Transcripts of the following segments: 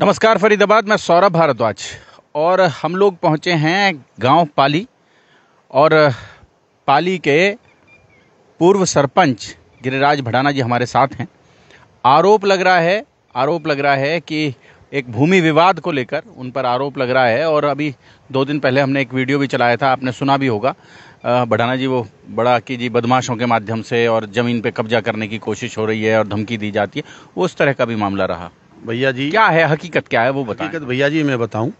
नमस्कार फरीदाबाद मैं सौरभ भारद्वाज और हम लोग पहुँचे हैं गांव पाली और पाली के पूर्व सरपंच गिरिराज भड़ाना जी हमारे साथ हैं आरोप लग रहा है आरोप लग रहा है कि एक भूमि विवाद को लेकर उन पर आरोप लग रहा है और अभी दो दिन पहले हमने एक वीडियो भी चलाया था आपने सुना भी होगा भडाना जी वो बड़ा कि जी बदमाशों के माध्यम से और ज़मीन पे कब्जा करने की कोशिश हो रही है और धमकी दी जाती है वो उस तरह का भी मामला रहा भैया जी क्या है हकीकत क्या है वो बताएं हकीकत भैया जी मैं बताऊं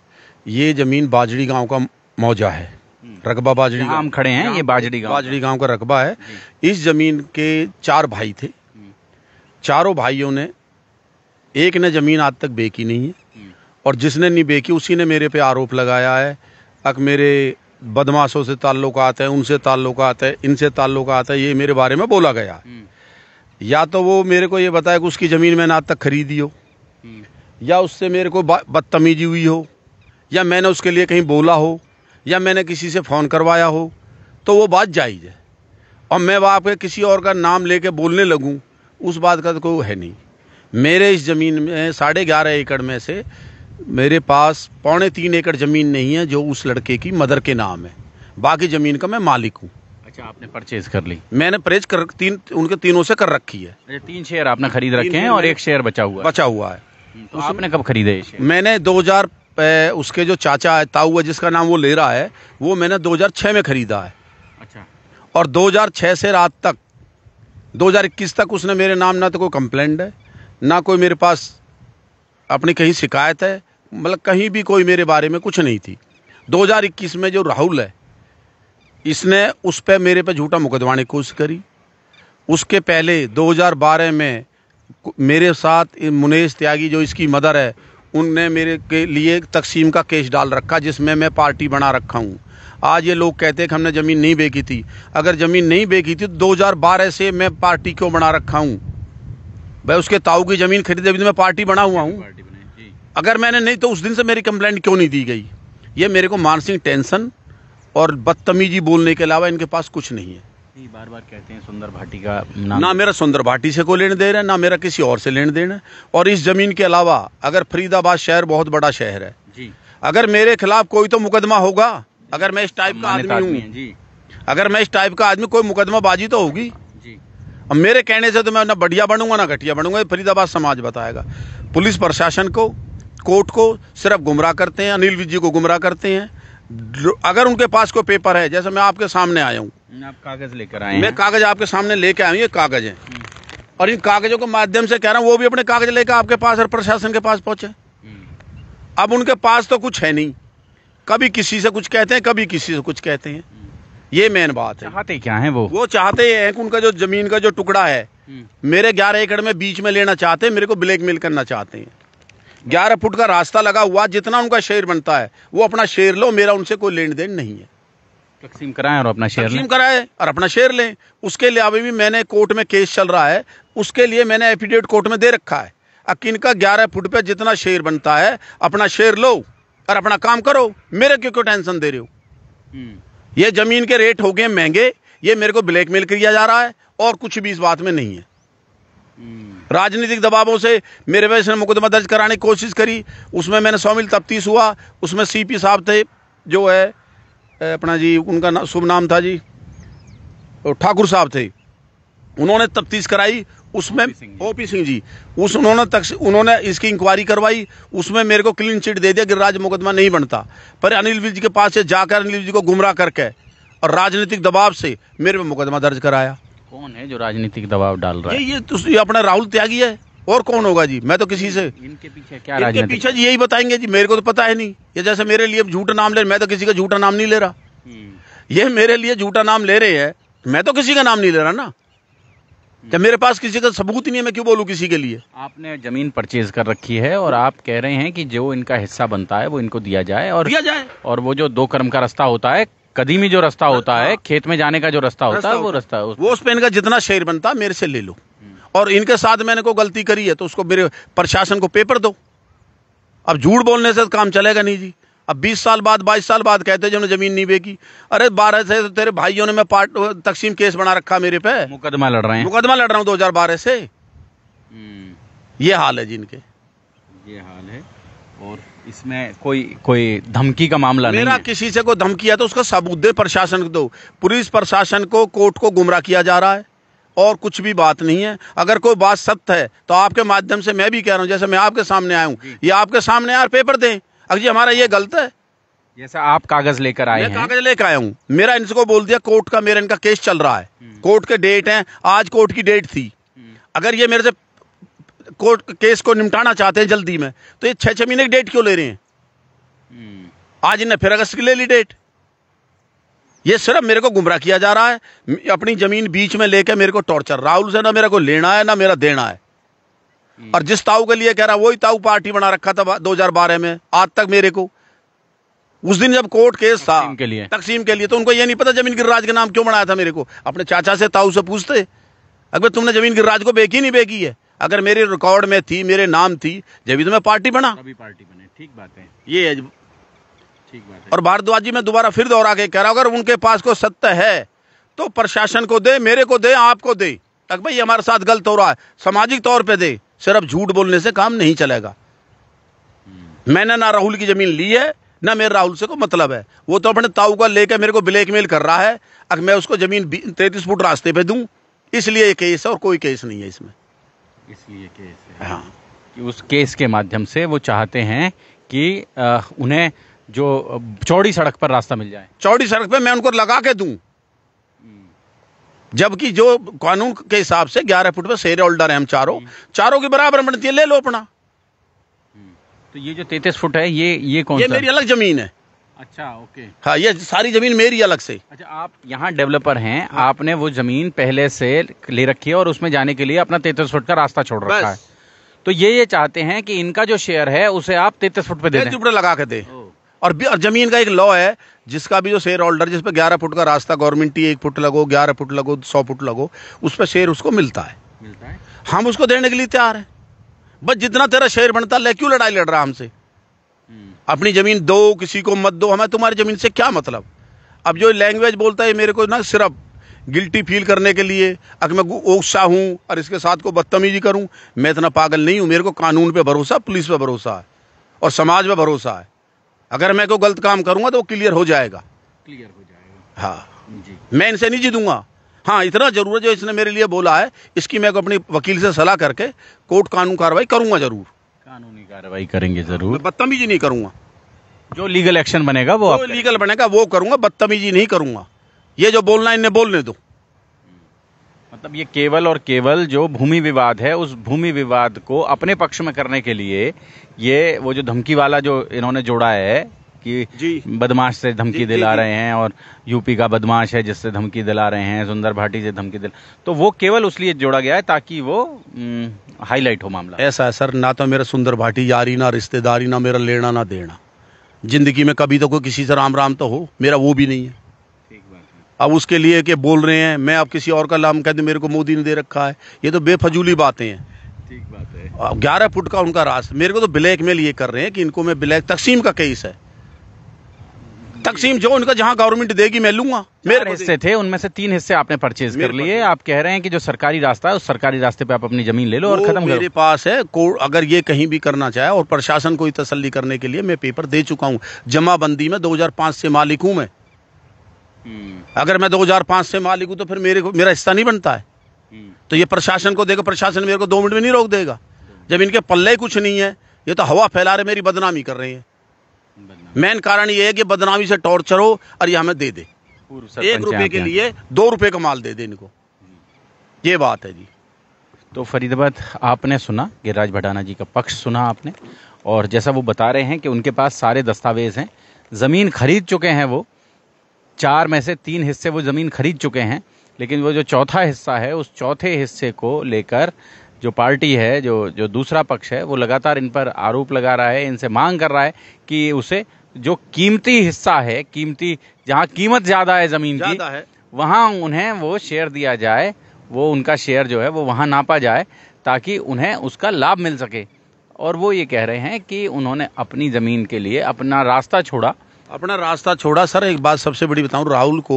ये जमीन बाजड़ी गांव का मौजा है हम्म। रकबा बाजड़ी गांव खड़े हैं ये बाजड़ी गांव बाजड़ी गांव का रकबा है इस जमीन के चार भाई थे हम्म। चारों भाइयों ने एक ने जमीन आज तक बेची नहीं है हम्म। और जिसने नहीं बेची उसी ने मेरे पे आरोप लगाया है अक मेरे बदमाशों से ताल्लुकात है उनसे ताल्लुकात है इनसे ताल्लुकात है ये मेरे बारे में बोला गया या तो वो मेरे को ये बताया कि उसकी ज़मीन मैंने आज तक खरीदी हो हम्म। या उससे मेरे को बदतमीजी हुई हो या मैंने उसके लिए कहीं बोला हो या मैंने किसी से फ़ोन करवाया हो तो वो बात जायज़ है और मैं वहाँ के किसी और का नाम लेके बोलने लगूँ उस बात का तो कोई है नहीं मेरे इस ज़मीन में साढ़े ग्यारह एकड़ में से मेरे पास पौने तीन एकड़ ज़मीन नहीं है जो उस लड़के की मदर के नाम है बाकी ज़मीन का मैं मालिक हूँ अच्छा आपने परचेज कर ली मैंने परहेज कर तीन उनके तीनों से कर रखी है अच्छा, तीन शेयर आपने खरीद रखे हैं और एक शेयर बचा हुआ बचा हुआ है हम्म, तो आपने कब खरीदे मैंने हजार उसके जो चाचा है ताऊ है जिसका नाम वो ले रहा है वो मैंने 2006 में ख़रीदा है अच्छा और 2006 से रात तक 2021 तक उसने मेरे नाम ना तो कोई कंप्लेंट है ना कोई मेरे पास अपनी कहीं शिकायत है मतलब कहीं भी कोई मेरे बारे में कुछ नहीं थी 2021 में जो राहुल है इसने उस पर मेरे पे झूठा मुकदमा की कोशिश करी उसके पहले 2012 में मेरे साथ मुनेश त्यागी जो इसकी मदर है उनने मेरे के लिए तकसीम का केस डाल रखा जिसमें मैं पार्टी बना रखा हूँ आज ये लोग कहते हैं कि हमने ज़मीन नहीं बेची थी अगर ज़मीन नहीं बेची थी तो 2012 से मैं पार्टी क्यों बना रखा हूँ भाई उसके ताऊ की ज़मीन खरीदे भी तो मैं पार्टी बना हुआ हूँ अगर मैंने नहीं तो उस दिन से मेरी कंप्लेंट क्यों नहीं दी गई ये मेरे को मानसिक टेंशन और बदतमीजी बोलने के अलावा इनके पास कुछ नहीं है बार बार कहते हैं सुंदर भाटी का नाम ना मेरा सुंदर भाटी से कोई लेन देन है ना मेरा किसी और से लेन देन है और इस ज़मीन के अलावा अगर फरीदाबाद शहर बहुत बड़ा शहर है जी अगर मेरे खिलाफ कोई तो मुकदमा होगा अगर मैं इस टाइप का आदमी हूँ अगर मैं इस टाइप का आदमी कोई मुकदमाबाजी तो होगी अब मेरे कहने से तो मैं ना बढ़िया बनूंगा ना घटिया बनूंगा फरीदाबाद समाज बताएगा पुलिस प्रशासन को कोर्ट को सिर्फ गुमराह करते हैं अनिल विजी को गुमराह करते हैं अगर उनके पास कोई पेपर है जैसे मैं आपके सामने आया हूँ आप कागज लेकर आए मैं कागज आपके सामने लेके आया ये कागज है हम्म। और इन कागजों के माध्यम से कह रहा हूँ वो भी अपने कागज लेकर आपके पास और प्रशासन के पास पहुंचे हम्म। अब उनके पास तो कुछ है नहीं कभी किसी से कुछ कहते हैं कभी किसी से कुछ कहते हैं हम्म। ये मेन बात है चाहते क्या है वो वो चाहते हैं कि उनका जो जमीन का जो टुकड़ा है मेरे ग्यारह एकड़ में बीच में लेना चाहते हैं मेरे को ब्लैक मेल करना चाहते हैं ग्यारह फुट का रास्ता लगा हुआ जितना उनका शेर बनता है वो अपना शेर लो मेरा उनसे कोई लेन देन नहीं है तकसीम कराएं और अपना शेयर तकसीम कराएं और अपना शेयर लें उसके लिए अभी भी मैंने कोर्ट में केस चल रहा है उसके लिए मैंने एफिडेविट कोर्ट में दे रखा है अकिन का ग्यारह फुट पे जितना शेयर बनता है अपना शेयर लो और अपना काम करो मेरे क्यों क्यों टेंशन दे रहे हो हम्म। ये ज़मीन के रेट हो गए महंगे ये मेरे को ब्लैकमेल किया जा रहा है और कुछ भी इस बात में नहीं है हम्म। राजनीतिक दबावों से मेरे वजह से मुकदमा दर्ज कराने की कोशिश करी उसमें मैंने शामिल तफ्तीश हुआ उसमें सीपी साहब थे जो है अपना जी उनका ना, शुभ नाम था जी ठाकुर साहब थे उन्होंने तफ्तीश कराई उसमें ओ पी सिंह जी उस उन्होंने तक उन्होंने इसकी इंक्वायरी करवाई उसमें मेरे को क्लीन चिट दे दिया कि राज मुकदमा नहीं बनता पर अनिल विज के पास से जाकर अनिल जी को गुमराह करके और राजनीतिक दबाव से मेरे पे मुकदमा दर्ज कराया कौन है जो राजनीतिक दबाव डाल रहा है ये ये, तो ये अपना राहुल त्यागी है और कौन होगा जी मैं तो किसी से इनके पीछे क्या इनके पीछे जी यही बताएंगे जी मेरे को तो पता है नहीं ये जैसे मेरे लिए झूठा नाम ले मैं तो किसी का झूठा नाम नहीं ले रहा हम्म। ये मेरे लिए झूठा नाम ले रहे हैं मैं तो किसी का नाम नहीं ले रहा ना जब मेरे पास किसी का सबूत नहीं है मैं क्यों बोलूँ किसी के लिए आपने जमीन परचेज कर रखी है और आप कह रहे हैं कि जो इनका हिस्सा बनता है वो इनको दिया जाए और दिया जाए और वो जो दो कर्म का रास्ता होता है कदीमी जो रास्ता होता है हाँ। खेत में जाने का जो रास्ता होता है वो रास्ता वो उस पर इनका जितना शेयर बनता है मेरे से ले लो और इनके साथ मैंने को गलती करी है तो उसको मेरे प्रशासन को पेपर दो अब झूठ बोलने से काम चलेगा नहीं जी अब 20 साल बाद 22 साल बाद कहते जो जमीन नहीं बेकी अरे बारह से तेरे भाइयों ने मैं पार्ट तकसीम केस बना रखा मेरे पे मुकदमा लड़ रहे हैं मुकदमा लड़ रहा हूँ दो बारह से हम्म। ये हाल है जिनके ये हाल है और इसमें कोई कोई धमकी का मामला मेरा नहीं किसी से कोई धमकी है तो उसका सबूत दे प्रशासन को दो पुलिस प्रशासन को कोर्ट को गुमराह किया जा रहा है और कुछ भी बात नहीं है अगर कोई बात सत्य है तो आपके माध्यम से मैं भी कह रहा हूँ जैसे मैं आपके सामने आया हूँ ये आपके सामने यार पेपर दें अगर जी हमारा ये गलत है जैसा आप कागज लेकर आए हैं कागज लेकर आया हूँ मेरा इनको बोल दिया कोर्ट का मेरा इनका केस चल रहा है हम्म। कोर्ट के डेट है आज कोर्ट की डेट थी हम्म। अगर ये मेरे से कोर्ट केस को निपटाना चाहते हैं जल्दी में तो ये छह छह महीने की डेट क्यों ले रहे हैं हम्म। आज इन्हें फिर अगस्त की ले ली डेट ये सिर्फ मेरे को गुमराह किया जा रहा है अपनी ज़मीन बीच में लेके मेरे को टॉर्चर राहुल से ना मेरे को लेना है ना मेरा देना है हम्म। और जिस ताऊ के लिए कह रहा वही ताऊ पार्टी बना रखा था दो में आज तक मेरे को उस दिन जब कोर्ट केस था के लिए तकसीम के लिए तो उनको ये नहीं पता जमीन गिरिराज का नाम क्यों बनाया था मेरे को अपने चाचा से ताऊ से पूछते अगर तुमने जमीन गिरिराज को बेकी नहीं बेकी है अगर मेरे रिकॉर्ड में थी मेरे नाम थी जब भी तुम्हें तो पार्टी बना अभी पार्टी बने ठीक बात है ये और भारद्वाज जी मैं दोबारा फिर दोहरा के कह रहा हूँ अगर उनके पास को सत्य है तो प्रशासन को दे मेरे को दे आपको दे तक भाई हमारे साथ गलत हो रहा है सामाजिक तौर पे दे सिर्फ झूठ बोलने से काम नहीं चलेगा हम्म। मैंने ना राहुल की ज़मीन ली है ना मेरे राहुल से को मतलब है वो तो अपने ताऊ का लेकर मेरे को ब्लैकमेल कर रहा है अगर मैं उसको ज़मीन तैतीस फुट रास्ते पे दूं इसलिए ये केस है और कोई केस नहीं है इसमें इसलिए केस है हाँ कि उस केस के माध्यम से वो चाहते हैं कि उन्हें जो चौड़ी सड़क पर रास्ता मिल जाए चौड़ी सड़क पर मैं उनको लगा के दू जबकि जो कानून के हिसाब से ग्यारह फुट पर शेयर होल्डर है हम चारों हम्म। चारों के बराबर बनती है ले लो अपना हम्म। तो ये जो तैतीस फुट है ये ये कौन ये मेरी अलग जमीन है अच्छा ओके हाँ ये सारी जमीन मेरी अलग से अच्छा आप यहाँ डेवलपर हैं हाँ। आपने वो जमीन पहले से ले रखी है और उसमें जाने के लिए अपना तैतीस फुट का रास्ता छोड़ रखा है तो ये ये चाहते हैं कि इनका जो शेयर है उसे आप तैतीस फुट पे दे लगा के दे और और ज़मीन का एक लॉ है जिसका भी जो शेयर होल्डर जिस पर ग्यारह फुट का रास्ता गवर्नमेंट ही एक फुट लगो ग्यारह फुट लगो सौ फुट लगो उस पर शेयर उसको मिलता है मिलता है हम उसको देने के लिए तैयार हैं बस जितना तेरा शेयर बनता ले क्यों लड़ाई लड़ रहा हमसे हम्म। अपनी ज़मीन दो किसी को मत दो हमें तुम्हारी ज़मीन से क्या मतलब अब जो लैंग्वेज बोलता है मेरे को ना सिर्फ गिल्टी फील करने के लिए अगर मैं ओक्सा हूँ और इसके साथ को बदतमीजी करूँ मैं इतना पागल नहीं हूँ मेरे को कानून पे भरोसा पुलिस पे भरोसा है और समाज पे भरोसा है अगर मैं कोई गलत काम करूंगा तो वो क्लियर हो जाएगा क्लियर हो जाएगा हाँ जी मैं इनसे नहीं जीतूंगा हाँ इतना जरूर है जो इसने मेरे लिए बोला है इसकी मैं अपने वकील से सलाह करके कोर्ट कानून कार्रवाई करूंगा जरूर कानूनी कार्रवाई करेंगे जरूर बदतमीजी नहीं करूंगा जो लीगल एक्शन बनेगा वो जो लीगल बनेगा वो करूंगा बदतमीजी नहीं करूंगा ये जो बोलना इनने बोलने दो मतलब ये केवल और केवल जो भूमि विवाद है उस भूमि विवाद को अपने पक्ष में करने के लिए ये वो जो धमकी वाला जो इन्होंने जोड़ा है कि जी बदमाश से धमकी दिला रहे हैं और यूपी का बदमाश है जिससे धमकी दिला रहे हैं सुंदर भाटी से धमकी दिला तो वो केवल उस लिए जोड़ा गया है ताकि वो हाईलाइट हो मामला ऐसा है सर ना तो मेरा सुंदर भाटी यारी ना रिश्तेदारी ना मेरा लेना ना देना जिंदगी में कभी तो कोई किसी से राम राम तो हो मेरा वो भी नहीं है अब उसके लिए के बोल रहे हैं मैं आप किसी और का नाम कह मेरे को मोदी ने दे रखा है ये तो बेफजूली बातें हैं ठीक बात है ग्यारह फुट का उनका रास्ता मेरे को तो ब्लैक मेल ये कर रहे हैं कि इनको मैं ब्लैक तकसीम का केस है तकसीम जो उनका जहां गवर्नमेंट देगी मैं लूंगा मेरे तो हिस्से थे उनमें से तीन हिस्से आपने परचेज कर लिए आप कह रहे हैं कि जो सरकारी रास्ता है उस सरकारी रास्ते पे आप अपनी जमीन ले लो और खत्म मेरे पास है कोर्ट अगर ये कहीं भी करना चाहे और प्रशासन को ही तसल्ली करने के लिए मैं पेपर दे चुका हूँ जमाबंदी में दो से मालिक हूँ मैं हम्म। अगर मैं 2005 से मालिक हूँ तो फिर मेरे को मेरा हिस्सा नहीं बनता है हम्म। तो ये प्रशासन को देखो प्रशासन मेरे को दो मिनट में नहीं रोक देगा जब इनके पल्ले कुछ नहीं है ये तो हवा फैला रहे मेरी बदनामी कर रहे हैं मेन कारण ये है कि बदनामी से टॉर्चर हो और ये हमें दे दे एक रुपए के लिए दो रुपए का माल दे दे इनको ये बात है जी तो फरीदाबाद आपने सुना गिरिराज भटाना जी का पक्ष सुना आपने और जैसा वो बता रहे हैं कि उनके पास सारे दस्तावेज हैं ज़मीन खरीद चुके हैं वो चार में से तीन हिस्से वो ज़मीन खरीद चुके हैं लेकिन वो जो चौथा हिस्सा है उस चौथे हिस्से को लेकर जो पार्टी है जो जो दूसरा पक्ष है वो लगातार इन पर आरोप लगा रहा है इनसे मांग कर रहा है कि उसे जो कीमती हिस्सा है कीमती जहाँ कीमत ज़्यादा है ज़मीन की वहाँ उन्हें वो शेयर दिया जाए वो उनका शेयर जो है वो वहाँ नापा जाए ताकि उन्हें उसका लाभ मिल सके और वो ये कह रहे हैं कि उन्होंने अपनी ज़मीन के लिए अपना रास्ता छोड़ा अपना रास्ता छोड़ा सर एक बात सबसे बड़ी बताऊं राहुल को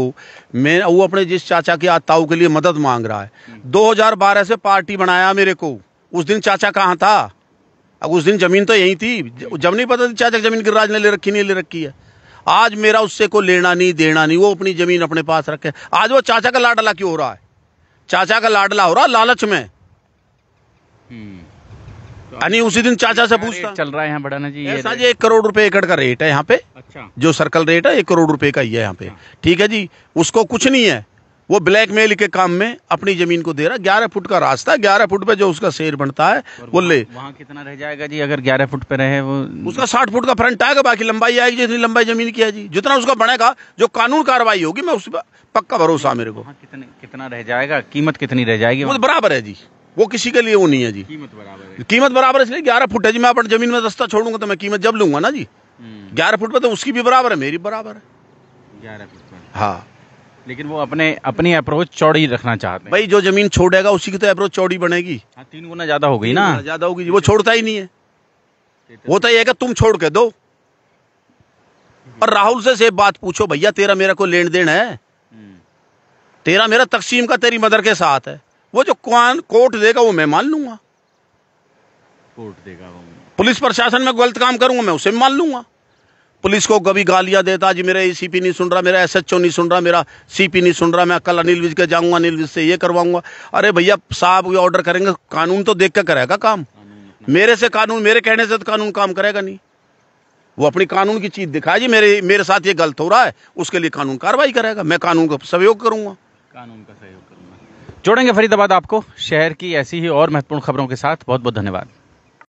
मैं वो अपने जिस चाचा के आताओं के लिए मदद मांग रहा है 2012 से पार्टी बनाया मेरे को उस दिन चाचा कहाँ था अब उस दिन जमीन तो यही थी जब नहीं पता था चाचा जमीन गिरिराज ने ले रखी नहीं ले रखी है आज मेरा उससे को लेना नहीं देना नहीं वो अपनी जमीन अपने पास रखे आज वो चाचा का लाडला क्यों हो रहा है चाचा का लाडला हो रहा लालच में हम्म। तो यानी उसी दिन चाचा से पूछता चल रहा है यहाँ बढ़ाना जी ऐसा जी एक करोड़ रुपए एकड़ का रेट है यहाँ पे अच्छा जो सर्कल रेट है एक करोड़ रुपए का ही है यहाँ पे अच्छा। ठीक है जी उसको कुछ नहीं है वो ब्लैकमेल के काम में अपनी जमीन को दे रहा है ग्यारह फुट का रास्ता ग्यारह फुट पे जो उसका शेर बनता है वो ले वहाँ कितना रह जाएगा जी अगर ग्यारह फुट पे रहे वो उसका साठ फुट का फ्रंट आएगा बाकी लंबाई आएगी जितनी लंबाई जमीन की है जी जितना उसका बनेगा जो कानून कार्रवाई होगी मैं उस पर पक्का भरोसा मेरे को कितने कितना रह जाएगा कीमत कितनी रह जाएगी तो बराबर है जी वो किसी के लिए वो नहीं है जी कीमत बराबर है कीमत बराबर इसलिए ग्यारह फुट है जी मैं अपनी जमीन में दस्ता छोड़ूंगा तो मैं कीमत जब लूंगा ना जी हम्म। ग्यारह फुट पर तो उसकी भी बराबर है मेरी बराबर है ग्यारह हाँ लेकिन वो अपने अपनी अप्रोच चौड़ी रखना चाहते हैं भाई जो जमीन छोड़ेगा उसी की तो अप्रोच चौड़ी बनेगी हाँ तीन गुना ज्यादा हो गई ना ज्यादा होगी वो छोड़ता ही नहीं है तो वो तो ये है तुम छोड़ के दो और राहुल से से बात पूछो भैया तेरा मेरा कोई लेन देन है हम्म। तेरा मेरा तकसीम का तेरी मदर के साथ है वो जो कौन कोर्ट देगा वो मैं मान लूंगा कोर्ट देगा वो पुलिस प्रशासन में गलत काम करूंगा मैं उसे मान लूंगा पुलिस को कभी गालियां देता जी मेरा एसीपी नहीं सुन रहा मेरा एसएचओ नहीं सुन रहा मेरा सीपी नहीं सुन रहा मैं कल अनिल विज के जाऊंगा अनिल विज से ये करवाऊंगा अरे भैया साहब ये ऑर्डर करेंगे कानून तो देख कर करेगा काम मेरे से कानून मेरे कहने से तो कानून काम करेगा नहीं वो अपनी कानून की चीज़ दिखाए जी मेरे मेरे साथ ये गलत हो रहा है उसके लिए कानून कार्रवाई करेगा मैं कानून का सहयोग करूंगा कानून का सहयोग जोड़ेंगे फरीदाबाद आपको शहर की ऐसी ही और महत्वपूर्ण खबरों के साथ बहुत बहुत धन्यवाद